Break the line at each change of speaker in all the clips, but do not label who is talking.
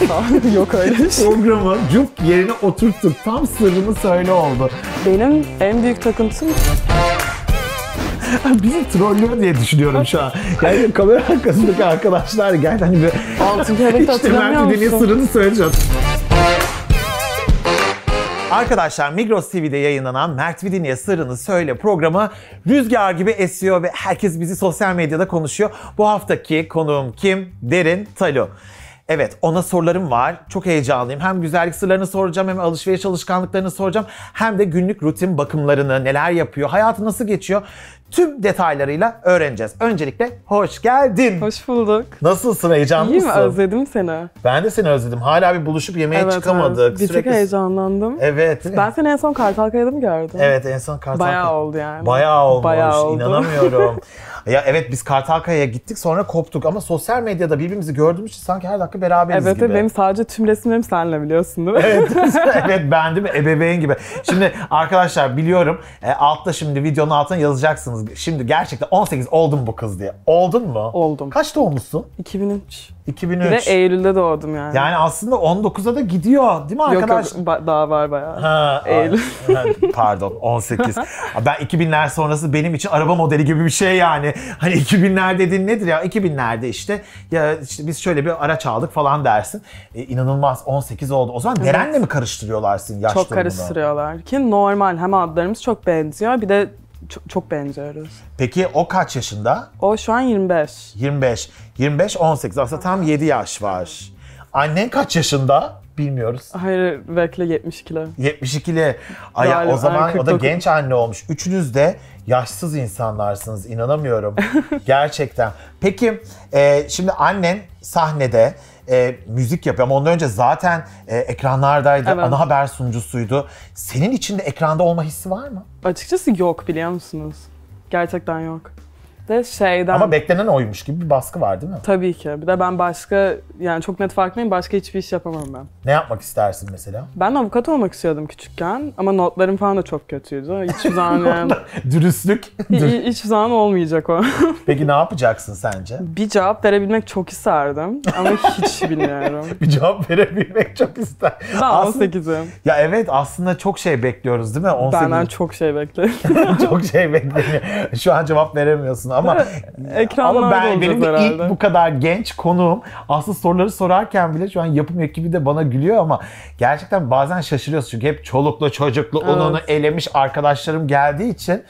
Yok öyle şey. Programı cuk yerine oturttuk. Tam sırrını söyle oldu. Benim en büyük takıntım Bizi trollüyor
diye düşünüyorum şu an. Yani kamera arkasındaki arkadaşlar geldi hani bir... Altın
kelebek hatırlamıyor Mert musun? sırrını
söyleyeceğim. Arkadaşlar Migros TV'de yayınlanan Mert Vidin'e Sırrını Söyle programı rüzgar gibi esiyor ve herkes bizi sosyal medyada konuşuyor. Bu haftaki konuğum kim? Derin Talu. Evet ona sorularım var. Çok heyecanlıyım. Hem güzellik sırlarını soracağım hem alışveriş alışkanlıklarını soracağım. Hem de günlük rutin bakımlarını neler yapıyor, hayatı nasıl geçiyor tüm detaylarıyla öğreneceğiz. Öncelikle hoş geldin. Hoş bulduk. Nasılsın? Heyecanlı İyiyim, mısın? özledim seni. Ben de seni özledim. Hala bir buluşup yemeğe Evet, çıkamadık. evet. Bir tık
heyecanlandım.
Evet. Ben
seni en son Kartalkaya'da mı gördüm? Evet en son Kartalkaya. Bayağı oldu yani. Bayağı olmuş. Bayağı oldu. İnanamıyorum.
ya evet biz Kartalkaya'ya gittik sonra koptuk ama sosyal medyada birbirimizi gördüğümüz için sanki her dakika beraberiz Evet, gibi. evet benim
sadece tüm resimlerim senle biliyorsun değil mi? Evet,
evet ben değil mi? Ebeveyn gibi. Şimdi arkadaşlar biliyorum e, altta şimdi videonun altına yazacaksınız yalnız şimdi gerçekten 18 oldun bu kız diye. Oldun mu? Oldum.
Kaç doğmuşsun? 2003. 2003. Bir de Eylül'de doğdum yani. Yani
aslında 19'a da gidiyor değil mi arkadaş? Yok
yok ba- daha var bayağı. Ha, Eylül.
pardon 18. Ben 2000'ler sonrası benim için araba modeli gibi bir şey yani. Hani 2000'ler dediğin nedir ya? 2000'lerde işte ya işte biz şöyle bir araç aldık falan dersin. E, inanılmaz 18 oldu. O zaman evet. nerenle mi karıştırıyorlar senin yaş Çok durumunu?
karıştırıyorlar ki normal hem adlarımız çok benziyor bir de çok, çok benziyoruz.
Peki o kaç yaşında? O şu an 25. 25. 25 18. Aslında tam 7 yaş var. Annen kaç yaşında? Bilmiyoruz. Hayır, belki bekle 72'li. 72'li. Ay o zaman o da genç anne olmuş. Üçünüz de yaşsız insanlarsınız. inanamıyorum. Gerçekten. Peki e, şimdi annen sahnede e, müzik yapıyor ama ondan önce zaten e, ekranlardaydı, evet. ana haber sunucusuydu. Senin içinde
ekranda olma hissi var mı? Açıkçası yok biliyor musunuz? Gerçekten yok de şeyden... Ama beklenen
oymuş gibi bir baskı var değil mi?
Tabii ki. Bir de ben başka, yani çok net farkındayım başka hiçbir iş yapamam ben.
Ne yapmak istersin mesela?
Ben avukat olmak istiyordum küçükken ama notlarım falan da çok kötüydü. Hiç zaman yani... Dürüstlük. Hiç, zaman olmayacak o. Peki ne yapacaksın sence? Bir cevap verebilmek çok isterdim ama hiç bilmiyorum. bir cevap verebilmek çok ister. Ben aslında...
Ya evet aslında çok şey bekliyoruz değil mi? 18... Benden çok şey bekliyorum. çok şey bekliyorum. Şu an cevap veremiyorsun ama ekranlar ama ben benim de herhalde. ilk bu kadar genç konuğum asıl soruları sorarken bile şu an yapım ekibi de bana gülüyor ama gerçekten bazen şaşırıyorsun çünkü hep çoluklu çocuklu evet. ununu elemiş arkadaşlarım geldiği için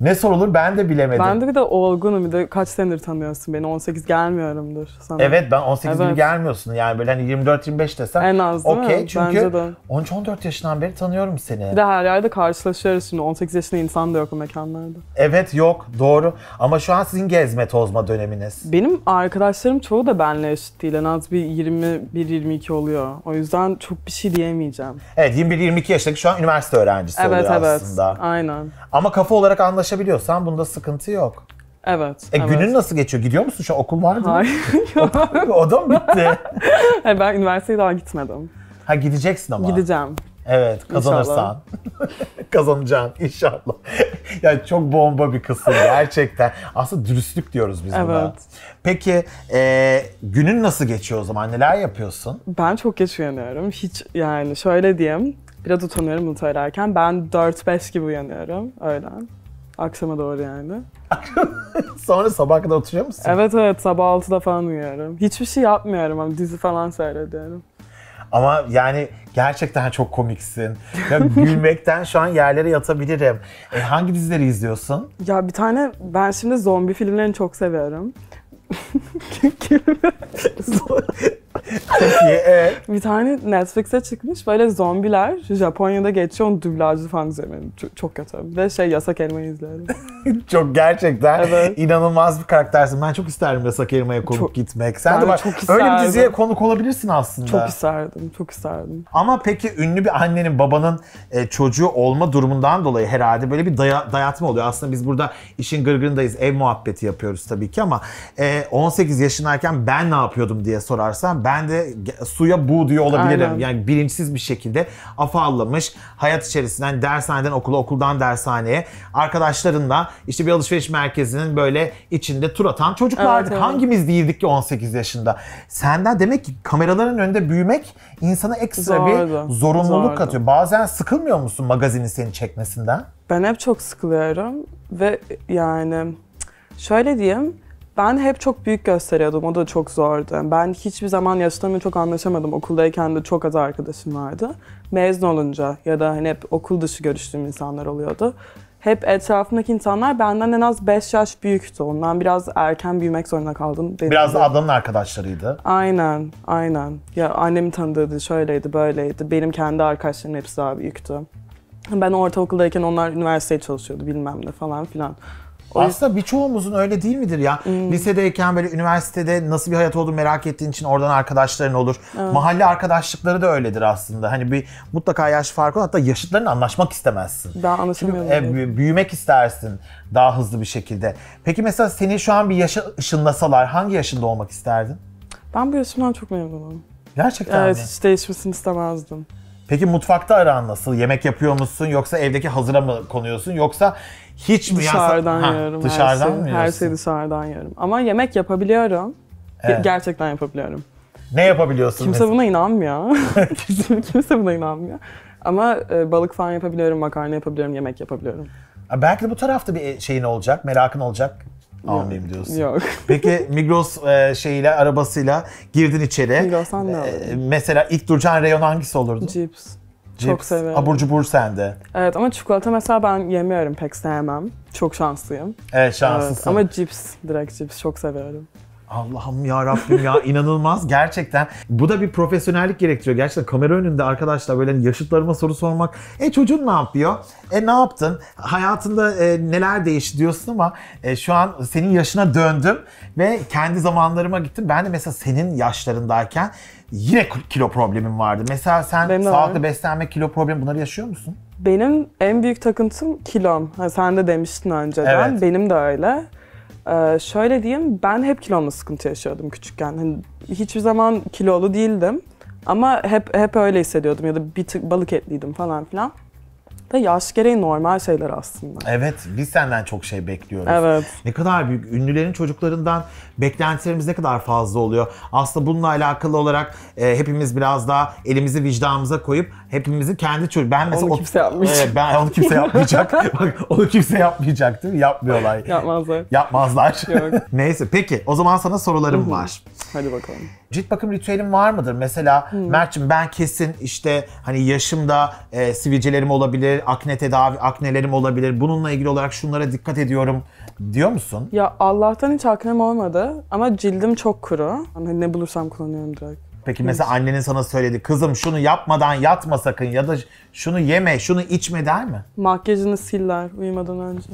ne sorulur ben de bilemedim. Ben
de bir de olgunum bir de kaç senedir tanıyorsun beni 18 gelmiyorumdur sana. Evet ben 18 evet. gibi
gelmiyorsun yani böyle hani 24-25 desem. En az değil okay, mi? çünkü
13-14 yaşından beri tanıyorum seni. Bir de her yerde karşılaşıyoruz şimdi 18 yaşında insan da yok o mekanlarda.
Evet yok doğru ama şu an sizin gezme tozma döneminiz.
Benim arkadaşlarım çoğu da benle eşit değil en az bir 21-22 oluyor. O yüzden çok bir şey diyemeyeceğim.
Evet 21-22 yaşındaki şu an üniversite öğrencisi evet, oluyor evet. aslında. Evet evet
aynen. Ama kafa olarak anlaşılıyor ulaşabiliyorsan bunda sıkıntı yok. Evet. E evet. günün
nasıl geçiyor? Gidiyor musun şu an? Okul var mı? Hayır.
Okul, o da mı bitti? Hayır, ben üniversiteye daha gitmedim.
Ha gideceksin
ama. Gideceğim.
Evet kazanırsan. Kazanacaksın inşallah. yani çok bomba bir kısım gerçekten. Aslında dürüstlük diyoruz biz evet. buna. Peki e, günün nasıl geçiyor o zaman? Neler yapıyorsun?
Ben çok geç uyanıyorum. Hiç yani şöyle diyeyim. Biraz utanıyorum bunu söylerken. Ben 4-5 gibi uyanıyorum öğlen. Akşama doğru yani.
Sonra sabah kadar oturuyor musun? Evet
evet sabah 6'da falan uyuyorum. Hiçbir şey yapmıyorum ama dizi falan seyrediyorum.
Ama yani gerçekten çok komiksin. Ya gülmekten şu an yerlere yatabilirim. E, hangi dizileri izliyorsun?
Ya bir tane ben şimdi zombi filmlerini çok seviyorum. iyi. Evet. Bir tane Netflix'e çıkmış böyle zombiler Japonya'da geçiyor onun dublajlı falan üzerine. Çok, çok kötü. Ve şey yasak elma izledim.
çok gerçekten evet. inanılmaz bir karaktersin. Ben çok isterdim yasak elmaya konuk çok, gitmek. Sen de bak Çok öyle bir diziye
konuk olabilirsin aslında. Çok isterdim. Çok isterdim.
Ama peki ünlü bir annenin babanın e, çocuğu olma durumundan dolayı herhalde böyle bir daya, dayatma oluyor. Aslında biz burada işin gırgırındayız. Ev muhabbeti yapıyoruz tabii ki ama e, 18 yaşındayken ben ne yapıyordum diye sorarsan ben ben de suya bu diyor olabilirim. Aynen. Yani bilinçsiz bir şekilde afallamış hayat içerisinden dershaneden okula, okuldan dershaneye arkadaşlarınla işte bir alışveriş merkezinin böyle içinde tur atan çocuklardık. Evet, evet. Hangimiz değildik ki 18 yaşında? Senden demek ki kameraların önünde büyümek insana
ekstra Zordu. bir zorunluluk Zordu. katıyor.
Bazen sıkılmıyor musun magazinin seni çekmesinden?
Ben hep çok sıkılıyorum ve yani şöyle diyeyim ben hep çok büyük gösteriyordum. O da çok zordu. Ben hiçbir zaman yaşlarımla çok anlaşamadım. Okuldayken de çok az arkadaşım vardı. Mezun olunca ya da hani hep okul dışı görüştüğüm insanlar oluyordu. Hep etrafındaki insanlar benden en az 5 yaş büyüktü. Ondan biraz erken büyümek zorunda kaldım. Dediğimde. Biraz da
ablanın arkadaşlarıydı.
Aynen, aynen. Ya annemi tanıdığı şöyleydi, böyleydi. Benim kendi arkadaşlarım hepsi daha büyüktü. Ben ortaokuldayken onlar üniversiteye çalışıyordu bilmem ne falan filan. Aslında
birçoğumuzun öyle değil midir ya? Hmm. Lisedeyken böyle üniversitede nasıl bir hayat olduğunu merak ettiğin için oradan arkadaşların olur. Evet. Mahalle arkadaşlıkları da öyledir aslında. Hani bir mutlaka yaş farkı hatta yaşıtların anlaşmak istemezsin. Daha anlaşamıyorum. E, büyümek istersin daha hızlı bir şekilde. Peki mesela seni şu an bir yaşa ışınlasalar hangi yaşında olmak isterdin?
Ben bu yaşımdan çok memnunum.
Gerçekten evet, mi? Evet hiç
değişmesini istemezdim.
Peki mutfakta aran nasıl? Yemek yapıyor musun yoksa evdeki hazıra mı konuyorsun yoksa hiç mi dışarıdan yansa... yiyorum. dışarıdan her şey, mı yiyorsun? Her şeyi
dışarıdan yiyorum. Ama yemek yapabiliyorum. Evet. Gerçekten yapabiliyorum.
Ne yapabiliyorsun? Kimse mesela?
buna inanmıyor. kimse buna inanmıyor. Ama e, balık falan yapabiliyorum, makarna yapabiliyorum, yemek yapabiliyorum. Belki de bu tarafta bir e, şeyin olacak, merakın olacak almayayım diyorsun. Yok.
Peki Migros e, şeyiyle arabasıyla girdin içeri. Migros'tan ne e, Mesela ilk duracağın reyon hangisi olurdu? Cips.
Cips. Çok severim. Abur
cubur sende.
Evet ama çikolata mesela ben yemiyorum pek sevmem. Çok şanslıyım. Evet şanslısın. Evet, ama cips direkt cips çok severim.
Allah'ım ya Rabbim ya inanılmaz gerçekten. Bu da bir profesyonellik gerektiriyor. Gerçekten kamera önünde arkadaşlar böyle hani yaşıtlarıma soru sormak. E çocuğun ne yapıyor? E ne yaptın? Hayatında e, neler değişti diyorsun ama e, şu an senin yaşına döndüm ve kendi zamanlarıma gittim. Ben de mesela senin yaşlarındayken yine kilo problemim vardı. Mesela sen Benim sağlıklı beslenme kilo problemi bunları yaşıyor musun?
Benim en büyük takıntım kilom. Ha, sen de demiştin önceden. Evet. Benim de öyle. Ee, şöyle diyeyim, ben hep kilomla sıkıntı yaşıyordum küçükken. Hani hiçbir zaman kilolu değildim ama hep hep öyle hissediyordum ya da bir tık balık etliydim falan filan de yaş gereği normal şeyler aslında.
Evet, biz senden çok şey bekliyoruz. Evet. Ne kadar büyük, ünlülerin çocuklarından beklentilerimiz ne kadar fazla oluyor. Aslında bununla alakalı olarak e, hepimiz biraz daha elimizi vicdanımıza koyup hepimizi kendi çocuk... Ben mesela onu kimse yapmayacak. Evet, ben onu kimse yapmayacak. Bak, onu kimse yapmayacak değil mi? Yapmıyorlar. Yapmazlar. Yapmazlar. Yok. Neyse, peki o zaman sana sorularım Hı-hı. var. Hadi bakalım. Cilt bakım ritüelin var mıdır? Mesela Mert'cim ben kesin işte hani yaşımda e, sivilcelerim olabilir, akne tedavi, aknelerim olabilir. Bununla ilgili olarak şunlara dikkat ediyorum diyor musun?
Ya Allah'tan hiç aknem olmadı ama cildim çok kuru. Hani ne bulursam kullanıyorum direkt.
Peki mesela annenin sana söyledi kızım şunu yapmadan yatma sakın ya da şunu yeme, şunu içme der mi?
Makyajını siller uyumadan önce.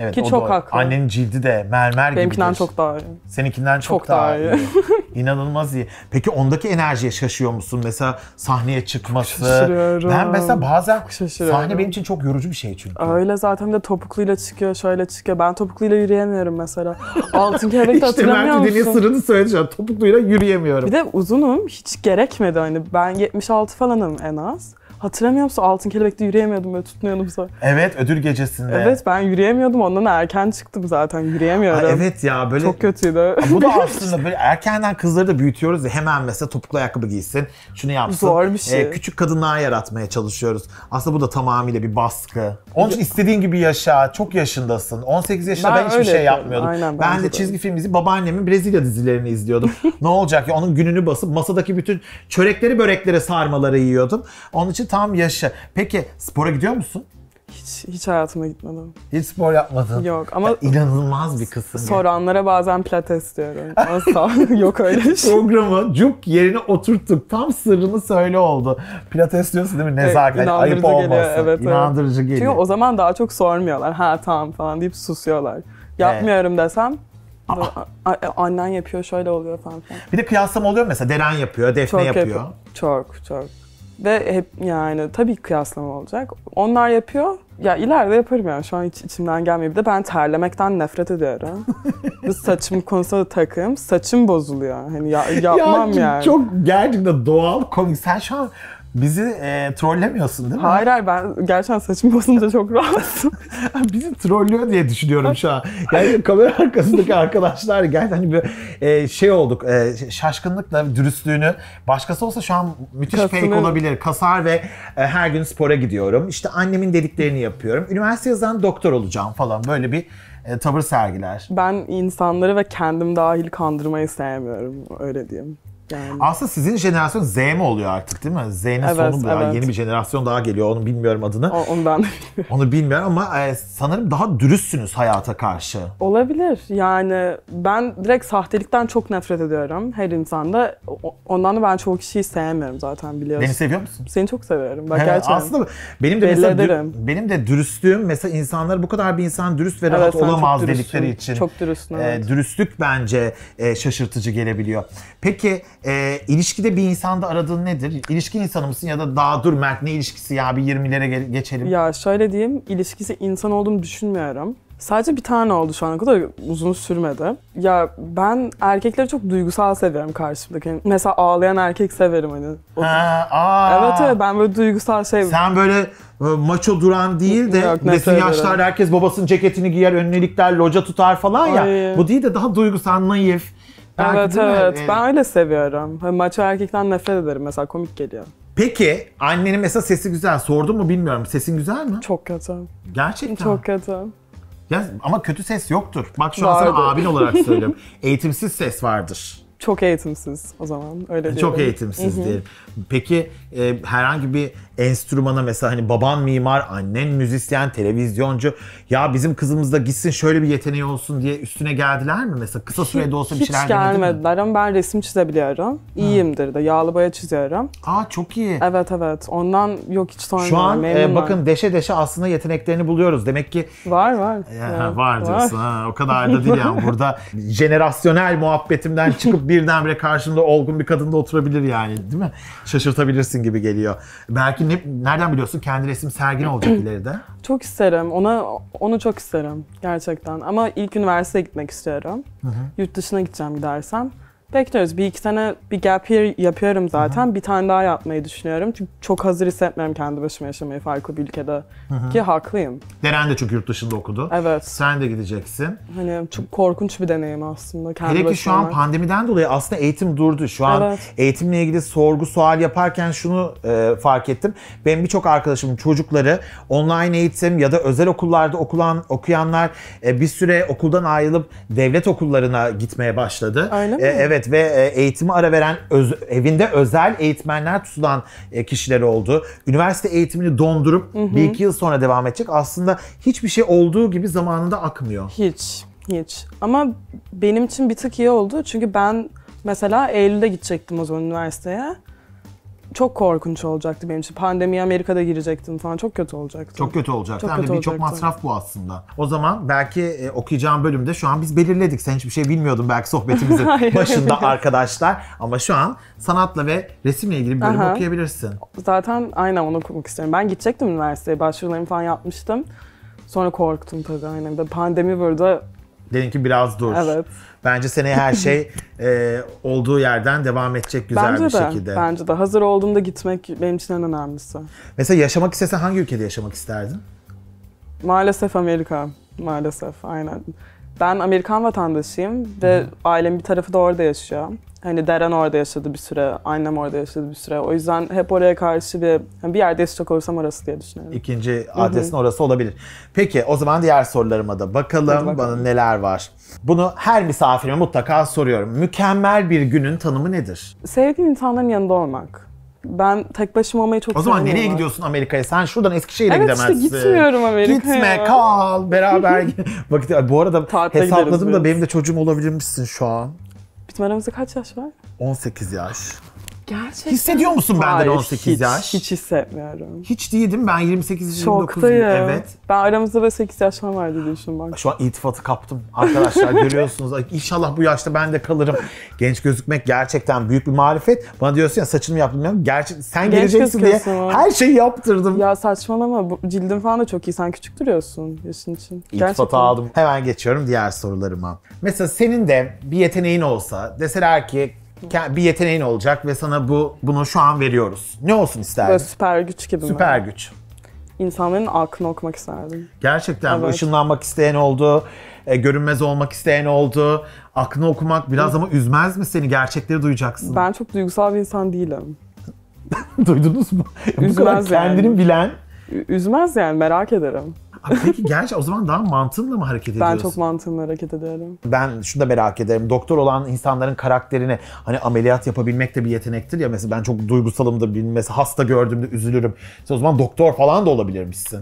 Evet, Ki o çok haklı. Annenin cildi de mermer gibi. Benimkinden çok daha iyi. Seninkinden çok, Çok daha daha iyi. iyi. İnanılmaz iyi. Peki ondaki enerjiye şaşıyor musun? Mesela sahneye çıkması. Şaşırıyorum. Ben mesela bazen
Şaşırıyorum. sahne benim
için çok yorucu bir şey çünkü.
Öyle zaten de topukluyla çıkıyor, şöyle çıkıyor. Ben topukluyla yürüyemiyorum mesela. Altın kelebekte işte hatırlamıyor musun? İşte sırrını
söyledi şu an. Topukluyla yürüyemiyorum. Bir de
uzunum. Hiç gerekmedi hani. Ben 76 falanım en az. Hatırlamıyor musun? Altın Kelebek'te yürüyemiyordum böyle tutmuyordum sonra.
Evet ödül gecesinde. Evet
ben yürüyemiyordum ondan erken çıktım zaten yürüyemiyordum. Ha, evet ya böyle. Çok kötüydü. Bu da aslında
böyle erkenden kızları da büyütüyoruz ya hemen mesela topuklu ayakkabı giysin şunu yapsın. Zor bir şey. Ee, küçük kadınlar yaratmaya çalışıyoruz. Aslında bu da tamamıyla bir baskı. Onun için istediğin gibi yaşa çok yaşındasın. 18 yaşında ben, ben hiçbir şey yapmıyordum. Aynen, ben de, de çizgi film izleyip babaannemin Brezilya dizilerini izliyordum. ne olacak ya onun gününü basıp masadaki bütün çörekleri böreklere sarmaları yiyordum. Onun için tam yaşa. Peki spora gidiyor musun?
Hiç, hiç hayatımda gitmedim. Hiç spor yapmadın. Yok ama... Ya, inanılmaz bir kısım. Soranlara yani. bazen pilates diyorum. Asla
yok öyle şey. Programı cuk yerine oturttuk. Tam sırrını söyle oldu. Pilates diyorsun değil mi? Nezaket. Evet, ayıp geliyor, olmasın. evet, inandırıcı evet. geliyor. Çünkü o
zaman daha çok sormuyorlar. Ha tamam falan deyip susuyorlar. Yapmıyorum evet. desem Annen yapıyor şöyle oluyor falan filan.
Bir de kıyaslama oluyor mesela Deren yapıyor, Defne çok yapıyor. Yap-
çok çok. Ve hep yani tabii kıyaslama olacak. Onlar yapıyor. Ya ileride yaparım yani şu an hiç içimden gelmiyor. Bir de ben terlemekten nefret ediyorum. saçım konusunda takım. Saçım bozuluyor. Hani ya, yapmam ya, yani. Çok gerçekten doğal komik. Sen şu an Bizi e, trollemiyorsun değil mi? Hayır hayır ben gerçekten saçımı
basınca çok rahatsız. Bizi trollüyor diye düşünüyorum şu an. Yani kamera arkasındaki arkadaşlar gerçekten hani bir e, şey olduk. E, şaşkınlıkla dürüstlüğünü başkası olsa şu an müthiş Kasını... fake olabilir. Kasar ve e, her gün spora gidiyorum. İşte annemin dediklerini yapıyorum. Üniversite yazan doktor olacağım falan böyle bir e, tavır sergiler.
Ben insanları ve kendim dahil kandırmayı sevmiyorum öyle diyeyim. Yani.
Aslında sizin jenerasyon Z mi oluyor artık değil mi? Z'nin evet, sonu bu. Evet. Yeni bir jenerasyon daha geliyor. Onu bilmiyorum adını. O, onu ben Onu bilmiyorum ama e, sanırım daha dürüstsünüz hayata karşı.
Olabilir. Yani ben direkt sahtelikten çok nefret ediyorum her insanda. Ondan da ben çoğu kişiyi sevmiyorum zaten biliyorsun. Beni seviyor musun? Seni çok seviyorum. Bak He, gerçekten. Aslında benim de mesela ederim. benim
de dürüstlüğüm mesela insanlar bu kadar bir insan dürüst ve rahat evet, olamaz dedikleri için. Çok dürüstsün. E, evet. E, dürüstlük bence e, şaşırtıcı gelebiliyor. Peki e, ilişkide bir insanda aradığın nedir? İlişki insanı mısın ya da daha dur Mert ne ilişkisi ya bir 20'lere geçelim. Ya
şöyle diyeyim ilişkisi insan olduğunu düşünmüyorum. Sadece bir tane oldu şu ana kadar uzun sürmedi. Ya ben erkekleri çok duygusal seviyorum karşımdaki. Yani mesela ağlayan erkek severim hani.
Ha, aa. Evet evet ben böyle duygusal şey... Sen böyle e, maço duran değil de Yok, desin yaşlarda herkes babasının ceketini giyer, önlükler, loca tutar falan ya. Ay. Bu değil de
daha duygusal, naif. Belki evet evet. Ben öyle seviyorum. Hani maço erkekten nefret ederim mesela komik geliyor.
Peki annenin mesela sesi güzel. Sordun mu bilmiyorum. Sesin güzel mi? Çok kötü. Gerçekten. Çok kötü. Ya, ama kötü ses yoktur. Bak şu an sana abin olarak söylüyorum. Eğitimsiz ses vardır.
Çok eğitimsiz o zaman öyle e, diyelim. Çok eğitimsiz diyelim.
Peki e, herhangi bir enstrümana mesela hani baban mimar, annen müzisyen, televizyoncu ya bizim kızımız da gitsin şöyle bir yeteneği olsun diye üstüne geldiler mi mesela kısa sürede olsa hiç, bir şeyler hiç gelmediler
ama ben resim çizebiliyorum. Hı. İyiyimdir de yağlı boya çiziyorum. Aa çok iyi. Evet evet ondan yok hiç sorun Şu an e, bakın
deşe deşe aslında yeteneklerini buluyoruz. Demek ki var var. Ya, yani, var diyorsun var. ha o kadar da değil yani burada jenerasyonel muhabbetimden çıkıp birdenbire karşında olgun bir kadın da oturabilir yani değil mi? Şaşırtabilirsin gibi geliyor. Belki ne, nereden biliyorsun kendi resim sergin olacak ileride?
Çok isterim. Ona onu çok isterim gerçekten. Ama ilk üniversiteye gitmek istiyorum. Hı hı. Yurt dışına gideceğim gidersem. Bekliyoruz. Bir iki sene bir gap year yapıyorum zaten. Hı-hı. Bir tane daha yapmayı düşünüyorum. Çünkü çok hazır hissetmiyorum kendi başıma yaşamayı farklı bir ülkede. Hı-hı. Ki haklıyım.
Deren de çünkü yurt dışında okudu. Evet. Sen de gideceksin.
Hani çok korkunç bir deneyim aslında. Kendi Hele ki şu an
pandemiden dolayı aslında eğitim durdu. Şu an evet. eğitimle ilgili sorgu sual yaparken şunu e, fark ettim. Benim birçok arkadaşımın çocukları online eğitim ya da özel okullarda okulan okuyanlar e, bir süre okuldan ayrılıp devlet okullarına gitmeye başladı. Aynen e, Evet Evet ve e, eğitimi ara veren öz, evinde özel eğitmenler tutulan e, kişiler oldu. Üniversite eğitimini dondurup hı hı. bir iki yıl sonra devam edecek. Aslında hiçbir şey olduğu gibi zamanında akmıyor.
Hiç, hiç. Ama benim için bir tık iyi oldu. Çünkü ben mesela Eylül'de gidecektim o zaman üniversiteye çok korkunç olacaktı benim için. Pandemiye Amerika'da girecektim falan çok kötü olacaktı. Çok kötü olacaktı. Çok Hem kötü birçok masraf
bu aslında. O zaman belki e, okuyacağım bölümde şu an biz belirledik. Sen hiçbir şey bilmiyordun belki sohbetimizin başında arkadaşlar. Ama şu an sanatla ve resimle ilgili bir bölüm Aha. okuyabilirsin.
Zaten aynen onu okumak istiyorum. Ben gidecektim üniversiteye. Başvurularımı falan yapmıştım. Sonra korktum tabii aynen. Pandemi burada
Dedin ki biraz dur. Evet. Bence seneye her şey e, olduğu yerden devam edecek güzel bence bir de, şekilde. Bence
de. Hazır olduğumda gitmek benim için en önemlisi.
Mesela yaşamak istesen hangi ülkede yaşamak isterdin?
Maalesef Amerika. Maalesef aynen. Ben Amerikan vatandaşıyım ve Hı. ailemin bir tarafı da orada yaşıyor. Hani Deren orada yaşadı bir süre, annem orada yaşadı bir süre. O yüzden hep oraya karşı bir bir yerde yaşayacak olursam orası diye düşünüyorum.
İkinci adresin Hı-hı. orası olabilir. Peki o zaman diğer sorularıma da bakalım, bakalım. bana neler var. Bunu her misafirime mutlaka soruyorum. Mükemmel bir günün tanımı nedir?
Sevdiğim insanların yanında olmak. Ben tek başıma olmayı çok O zaman nereye olmak.
gidiyorsun Amerika'ya? Sen şuradan Eskişehir'e evet, gidemezsin. Evet işte gitmiyorum
Amerika'ya. Gitme
kal beraber. Bak bu arada Tatile hesapladım da benim de çocuğum olabilirmişsin şu an.
Bizim aramızda kaç yaş var?
18 yaş.
Gerçekten. Hissediyor musun benden Hayır, 18 hiç, yaş? Hiç hissetmiyorum. Hiç değildim ben 28 29 Şoktayım. Evet. Ben aramızda
da 8 yaş falan vardı diye bak. Şu an iltifatı kaptım arkadaşlar
görüyorsunuz.
İnşallah bu yaşta ben de kalırım. Genç gözükmek gerçekten büyük bir marifet. Bana diyorsun ya saçımı yaptım. Gerçek, sen Genç geleceksin diye
ama. her şeyi yaptırdım. Ya saçmalama bu, cildin falan da çok iyi. Sen küçük duruyorsun yaşın için. İltifatı gerçekten.
aldım. Hemen geçiyorum diğer sorularıma. Mesela senin de bir yeteneğin olsa deseler ki bir yeteneğin olacak ve sana bu bunu şu an veriyoruz. Ne olsun isterdin? Böyle süper
güç gibi Süper mi? güç. İnsanların aklını okumak isterdim.
Gerçekten evet. ışınlanmak isteyen oldu, e, görünmez olmak isteyen oldu. Aklını okumak biraz ama üzmez mi seni? Gerçekleri duyacaksın. Ben
çok duygusal bir insan değilim. Duydunuz mu? Üzmez bu kadar yani. kendini bilen. üzmez yani merak ederim peki gerçi o zaman daha mantığınla mı hareket ediyorsun? Ben çok mantığımla hareket ederim. Ben şunu da
merak ederim. Doktor olan insanların karakterini hani ameliyat yapabilmek de bir yetenektir ya. Mesela ben çok duygusalımdır mesela hasta gördüğümde üzülürüm. Sen o zaman doktor falan da olabilirmişsin.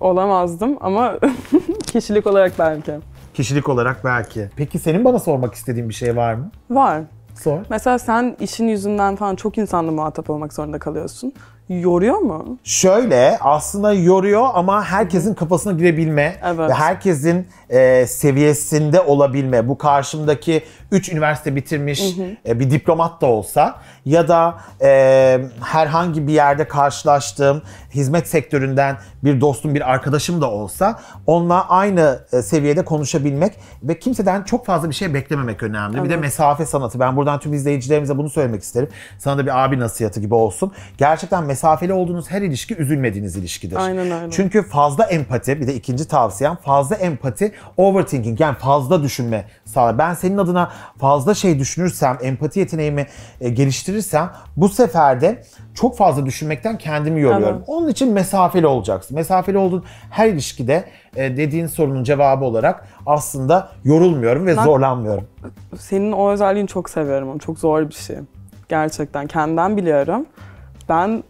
Olamazdım ama kişilik olarak belki.
Kişilik olarak belki. Peki senin bana sormak istediğin bir şey var mı? Var. Sor.
Mesela sen işin yüzünden falan çok insanla muhatap olmak zorunda kalıyorsun yoruyor mu?
Şöyle aslında yoruyor ama herkesin kafasına girebilme evet. ve herkesin e, seviyesinde olabilme. Bu karşımdaki 3 üniversite bitirmiş hı hı. E, bir diplomat da olsa ya da e, herhangi bir yerde karşılaştığım hizmet sektöründen bir dostum bir arkadaşım da olsa onunla aynı e, seviyede konuşabilmek ve kimseden çok fazla bir şey beklememek önemli. Evet. Bir de mesafe sanatı. Ben buradan tüm izleyicilerimize bunu söylemek isterim. Sana da bir abi nasihatı gibi olsun. Gerçekten mesafeli olduğunuz her ilişki üzülmediğiniz ilişkidir. Aynen öyle. Çünkü fazla empati bir de ikinci tavsiyem fazla empati overthinking yani fazla düşünme sağlar. Ben senin adına fazla şey düşünürsem, empati yeteneğimi e, geliştirirsem bu sefer de çok fazla düşünmekten kendimi yoruyorum. Evet. Onun için mesafeli olacaksın. Mesafeli olduğun her ilişkide e, dediğin sorunun cevabı olarak aslında yorulmuyorum ve ben, zorlanmıyorum.
Senin o özelliğini çok seviyorum. Çok zor bir şey. Gerçekten kendimden biliyorum. Ben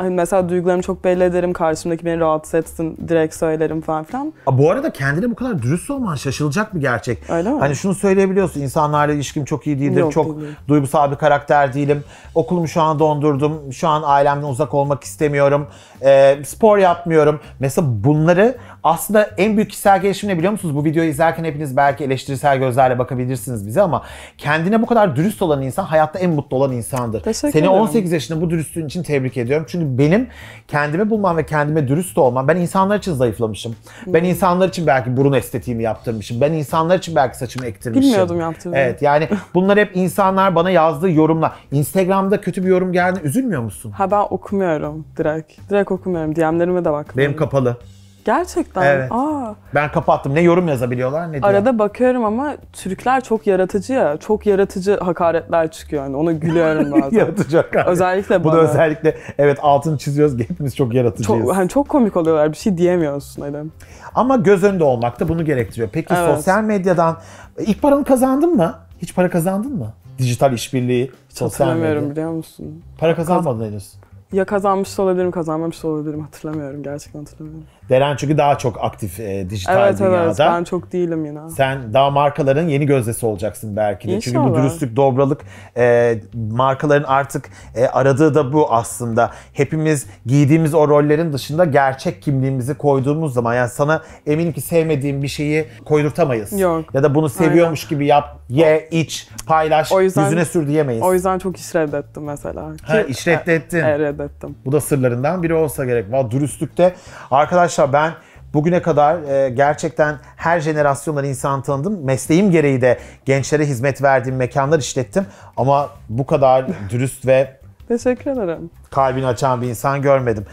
hani mesela duygularımı çok belli ederim. Karşımdaki beni rahatsız etsin direkt söylerim falan filan.
Aa, bu arada kendine bu kadar dürüst olman şaşılacak bir gerçek. Öyle mi? Hani şunu söyleyebiliyorsun. insanlarla ilişkim çok iyi değildir. Yok, çok değil. duygusal bir karakter değilim. Okulumu şu an dondurdum. Şu an ailemden uzak olmak istemiyorum. E, spor yapmıyorum. Mesela bunları aslında en büyük kişisel gelişim ne biliyor musunuz? Bu videoyu izlerken hepiniz belki eleştirisel gözlerle bakabilirsiniz bize ama kendine bu kadar dürüst olan insan hayatta en mutlu olan insandır. Teşekkür Seni ederim. 18 yaşında bu dürüstlüğün için tebrik ediyorum. Çünkü benim kendimi bulmam ve kendime dürüst olmam. Ben insanlar için zayıflamışım. Ben hmm. insanlar için belki burun estetiğimi yaptırmışım. Ben insanlar için belki saçımı ektirmişim. Bilmiyordum yaptığımı. Evet yani bunlar hep insanlar bana yazdığı yorumlar. Instagram'da kötü bir yorum geldi.
Üzülmüyor musun? Ha ben okumuyorum direkt. Direkt okumuyorum. DM'lerime de bakmıyorum. Benim kapalı. Gerçekten. Evet. Aa.
Ben kapattım. Ne yorum yazabiliyorlar ne diyor. Arada
bakıyorum ama Türkler çok yaratıcı ya. Çok yaratıcı hakaretler çıkıyor. Yani ona gülüyorum bazen. yaratıcı hakaret. Özellikle bana. Bu da özellikle
evet altını çiziyoruz. Hepimiz çok yaratıcıyız. Çok,
hani çok komik oluyorlar. Bir şey diyemiyorsun
adam. Hani. Ama göz önünde olmak da bunu gerektiriyor. Peki evet. sosyal medyadan ilk paranı kazandın mı? Hiç para kazandın mı? Dijital işbirliği, sosyal medya. biliyor musun? Para kazanmadın henüz.
Ya kazanmış olabilirim, kazanmamış olabilirim. Hatırlamıyorum. Gerçekten hatırlamıyorum.
Deren çünkü daha çok aktif e, dijital evet, dünyada. Evet ben
çok değilim yine.
Sen daha markaların yeni gözdesi olacaksın belki de. İnşallah. Çünkü bu dürüstlük, dobralık e, markaların artık e, aradığı da bu aslında. Hepimiz giydiğimiz o rollerin dışında gerçek kimliğimizi koyduğumuz zaman yani sana eminim ki sevmediğim bir şeyi koydurtamayız. Yok. Ya da bunu seviyormuş Aynen. gibi yap, ye, iç, paylaş, o yüzden, yüzüne sür diyemeyiz. O
yüzden çok iş reddettim mesela. Ki, ha iş
reddettin. E, e, reddettim. Bu da sırlarından biri olsa gerek. Valla dürüstlükte arkadaşlar Ayşe ben bugüne kadar e, gerçekten her jenerasyondan insan tanıdım. Mesleğim gereği de gençlere hizmet verdiğim mekanlar işlettim. Ama bu kadar dürüst ve Teşekkür ederim. Kalbini açan bir insan görmedim.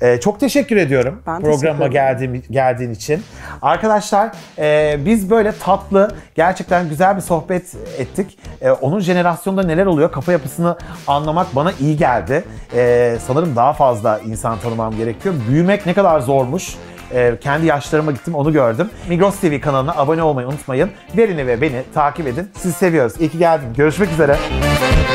Ee, çok teşekkür ediyorum ben programa geldiğim, geldiğin için. Arkadaşlar e, biz böyle tatlı, gerçekten güzel bir sohbet ettik. E, onun jenerasyonda neler oluyor, kafa yapısını anlamak bana iyi geldi. E, sanırım daha fazla insan tanımam gerekiyor. Büyümek ne kadar zormuş. E, kendi yaşlarıma gittim onu gördüm. Migros TV kanalına abone olmayı unutmayın. Verini ve beni takip edin. Sizi seviyoruz. İyi ki geldin. Görüşmek üzere. Müzik